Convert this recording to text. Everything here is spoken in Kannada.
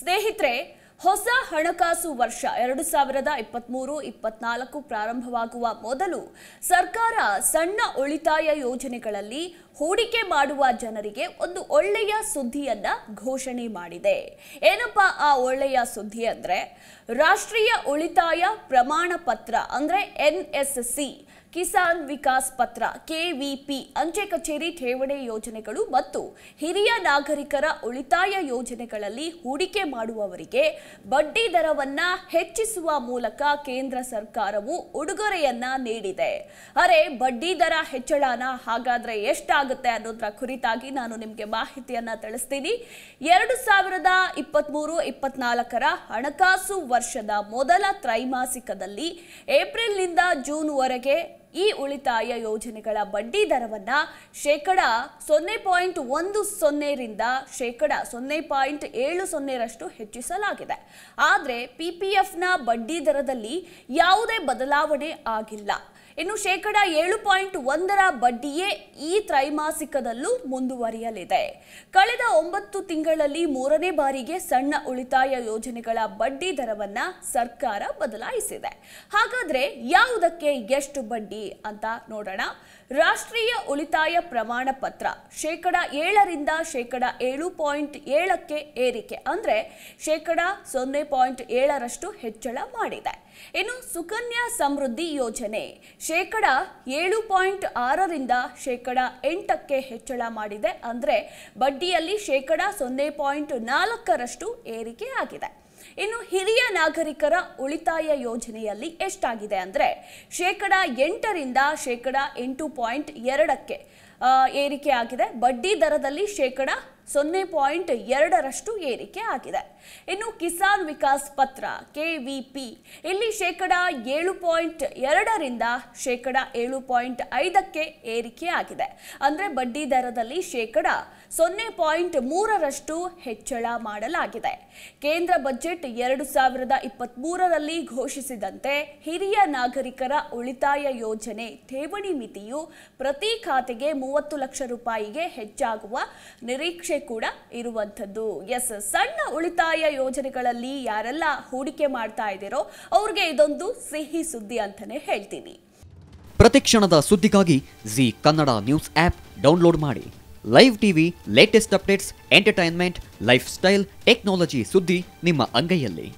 ಸ್ನೇಹಿತರೆ ಹೊಸ ಹಣಕಾಸು ವರ್ಷ ಎರಡು ಸಾವಿರದ ಇಪ್ಪತ್ತ್ಮೂರು ಇಪ್ಪತ್ನಾಲ್ಕು ಪ್ರಾರಂಭವಾಗುವ ಮೊದಲು ಸರ್ಕಾರ ಸಣ್ಣ ಉಳಿತಾಯ ಯೋಜನೆಗಳಲ್ಲಿ ಹೂಡಿಕೆ ಮಾಡುವ ಜನರಿಗೆ ಒಂದು ಒಳ್ಳೆಯ ಸುದ್ದಿಯನ್ನ ಘೋಷಣೆ ಮಾಡಿದೆ ಏನಪ್ಪ ಆ ಒಳ್ಳೆಯ ಸುದ್ದಿ ಅಂದರೆ ರಾಷ್ಟ್ರೀಯ ಉಳಿತಾಯ ಪ್ರಮಾಣ ಪತ್ರ ಅಂದರೆ N S C Kisan Vikas Patra KVP ಅಂಚೆ ಕಚೇರಿ ಠೇವಣಿ ಯೋಜನೆಗಳು ಮತ್ತು ಹಿರಿಯ ನಾಗರಿಕರ ಉಳಿತಾಯ ಯೋಜನೆಗಳಲ್ಲಿ ಹೂಡಿಕೆ ಮಾಡುವವರಿಗೆ ಬಡ್ಡಿ ದರವನ್ನ ಹೆಚ್ಚಿಸುವ ಮೂಲಕ ಕೇಂದ್ರ ಸರ್ಕಾರವು ಉಡುಗೊರೆಯನ್ನ ನೀಡಿದೆ ಅರೆ ಬಡ್ಡಿ ದರ ಹೆಚ್ಚಳನ ಹಾಗಾದ್ರೆ ಎಷ್ಟಾಗುತ್ತೆ ಅನ್ನೋದ್ರ ಕುರಿತಾಗಿ ನಾನು ನಿಮಗೆ ಮಾಹಿತಿಯನ್ನ ತಿಳಿಸ್ತೀನಿ ಎರಡು ಸಾವಿರದ ಇಪ್ಪತ್ತ್ಮೂರು ಇಪ್ಪತ್ನಾಲ್ಕರ ಹಣಕಾಸು ವರ್ಷದ ಮೊದಲ ತ್ರೈಮಾಸಿಕದಲ್ಲಿ ಏಪ್ರಿಲ್ನಿಂದ ಜೂನ್ವರೆಗೆ ಈ ಉಳಿತಾಯ ಯೋಜನೆಗಳ ಬಡ್ಡಿ ದರವನ್ನು ಶೇಕಡ ಸೊನ್ನೆ ಪಾಯಿಂಟ್ ಒಂದು ಸೊನ್ನೆರಿಂದ ಶೇಕಡ ಸೊನ್ನೆ ಪಾಯಿಂಟ್ ಏಳು ಸೊನ್ನೆರಷ್ಟು ಹೆಚ್ಚಿಸಲಾಗಿದೆ ಆದರೆ ಪಿ ಪಿ ಎಫ್ನ ಬಡ್ಡಿ ದರದಲ್ಲಿ ಯಾವುದೇ ಬದಲಾವಣೆ ಆಗಿಲ್ಲ ಇನ್ನು ಶೇಕಡ ಏಳು ಪಾಯಿಂಟ್ ಒಂದರ ಬಡ್ಡಿಯೇ ಈ ತ್ರೈಮಾಸಿಕದಲ್ಲೂ ಮುಂದುವರಿಯಲಿದೆ ಕಳೆದ ಒಂಬತ್ತು ತಿಂಗಳಲ್ಲಿ ಮೂರನೇ ಬಾರಿಗೆ ಸಣ್ಣ ಉಳಿತಾಯ ಯೋಜನೆಗಳ ಬಡ್ಡಿ ದರವನ್ನ ಸರ್ಕಾರ ಬದಲಾಯಿಸಿದೆ ಹಾಗಾದ್ರೆ ಯಾವುದಕ್ಕೆ ಎಷ್ಟು ಬಡ್ಡಿ ಅಂತ ನೋಡೋಣ ರಾಷ್ಟ್ರೀಯ ಉಳಿತಾಯ ಪ್ರಮಾಣ ಪತ್ರ ಶೇಕಡ ಏಳರಿಂದ ಶೇಕಡ ಏಳು ಪಾಯಿಂಟ್ ಏಳಕ್ಕೆ ಏರಿಕೆ ಅಂದರೆ ಶೇಕಡ ಸೊನ್ನೆ ಪಾಯಿಂಟ್ ಏಳರಷ್ಟು ಹೆಚ್ಚಳ ಮಾಡಿದೆ ಇನ್ನು ಸುಕನ್ಯಾ ಸಮೃದ್ಧಿ ಯೋಜನೆ ಶೇಕಡ ಏಳು ಪಾಯಿಂಟ್ ಆರರಿಂದ ಶೇಕಡ ಎಂಟಕ್ಕೆ ಹೆಚ್ಚಳ ಮಾಡಿದೆ ಅಂದರೆ ಬಡ್ಡಿಯಲ್ಲಿ ಶೇಕಡ ಸೊನ್ನೆ ಪಾಯಿಂಟ್ ನಾಲ್ಕರಷ್ಟು ಏರಿಕೆಯಾಗಿದೆ ಇನ್ನು ಹಿರಿಯ ನಾಗರಿಕರ ಉಳಿತಾಯ ಯೋಜನೆಯಲ್ಲಿ ಎಷ್ಟಾಗಿದೆ ಅಂದರೆ ಶೇಕಡ ಎಂಟರಿಂದ ಶೇಕಡ ಎಂಟು ಪಾಯಿಂಟ್ ಎರಡಕ್ಕೆ ಏರಿಕೆ ಆಗಿದೆ ಬಡ್ಡಿ ದರದಲ್ಲಿ ಶೇಕಡ ಸೊನ್ನೆ ಪಾಯಿಂಟ್ ಎರಡರಷ್ಟು ಏರಿಕೆ ಆಗಿದೆ ಇನ್ನು ಕಿಸಾನ್ ವಿಕಾಸ್ ಪತ್ರ ಪಿ ಇಲ್ಲಿ ಶೇಕಡ ಏಳು ಪಾಯಿಂಟ್ ಎರಡರಿಂದ ಶೇಕಡ ಏಳು ಪಾಯಿಂಟ್ ಐದಕ್ಕೆ ಏರಿಕೆ ಆಗಿದೆ ಅಂದರೆ ಬಡ್ಡಿ ದರದಲ್ಲಿ ಶೇಕಡ ಸೊನ್ನೆ ಪಾಯಿಂಟ್ ಮೂರರಷ್ಟು ಹೆಚ್ಚಳ ಮಾಡಲಾಗಿದೆ ಕೇಂದ್ರ ಬಜೆಟ್ ಎರಡು ಸಾವಿರದ ಇಪ್ಪತ್ತ್ಮೂರರಲ್ಲಿ ಘೋಷಿಸಿದಂತೆ ಹಿರಿಯ ನಾಗರಿಕರ ಉಳಿತಾಯ ಯೋಜನೆ ಠೇವಣಿ ಮಿತಿಯು ಪ್ರತಿ ಖಾತೆಗೆ ಮೂವತ್ತು ಲಕ್ಷ ರೂಪಾಯಿಗೆ ಹೆಚ್ಚಾಗುವ ನಿರೀಕ್ಷೆ ಕೂಡ ಇರುವಂಥದ್ದು ಎಸ್ ಸಣ್ಣ ಉಳಿತಾಯ ಯೋಜನೆಗಳಲ್ಲಿ ಯಾರೆಲ್ಲ ಹೂಡಿಕೆ ಮಾಡ್ತಾ ಇದ್ದೀರೋ ಅವ್ರಿಗೆ ಇದೊಂದು ಸಿಹಿ ಸುದ್ದಿ ಅಂತಾನೆ ಹೇಳ್ತೀನಿ ಪ್ರತಿಕ್ಷಣದ ಸುದ್ದಿಗಾಗಿ Zee Kannada news app download ಮಾಡಿ live TV latest updates entertainment lifestyle technology ಸುದ್ದಿ ನಿಮ್ಮ ಅಂಗೈಯಲ್ಲಿ